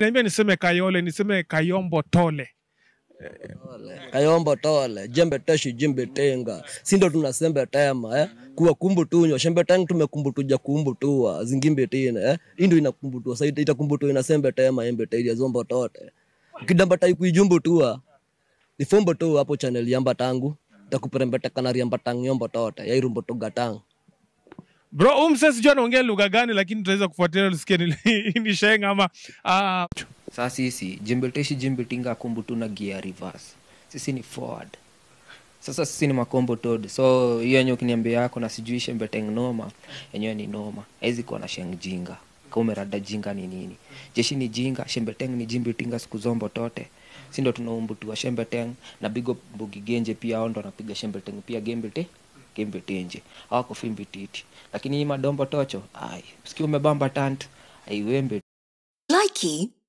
Niambia niseme Kayole, niseme Kayombo Tole. Kayombo Tole, jembe teshi jembe tenga, si ndo tunasembe tema eh? kuwa tunyo, shembe tangu kumbu tuwa, zingimbe tena eh? tuwa, inakumbutua itakumbu tuwa inasembe tema embe tele zombo tote kidamba tai kujumbu tuwa, ni tuwa hapo channel yamba tangu takuperembeta kanari yamba tangu yombo tote ya irumbo tuga tangu. Bro, umse sijui anaongea lugha gani, lakini tutaweza kufuatilia tusikie ni shenga ama uh... Sasa sisi jimbiltishi jimbiltinga kumbu tuna gear reverse, sisi ni forward. Sasa sisi ni makombo tod, so hiyo yenye ukiniambia yako na sijui shembe teng noma, yenyewe ni noma, haizi kuwa na sheng jinga kaumerada jinga ni nini? Jeshi ni jinga, shembeteng ni jimbitinga siku zombo tote si ndo tunaumbutua shembeteng na bigo bugigenje pia ondo ndo anapiga shembeteng pia gembete kimbitinji au kufimbititi lakini hii madombo tocho ai sikio umebamba tant aiwembe like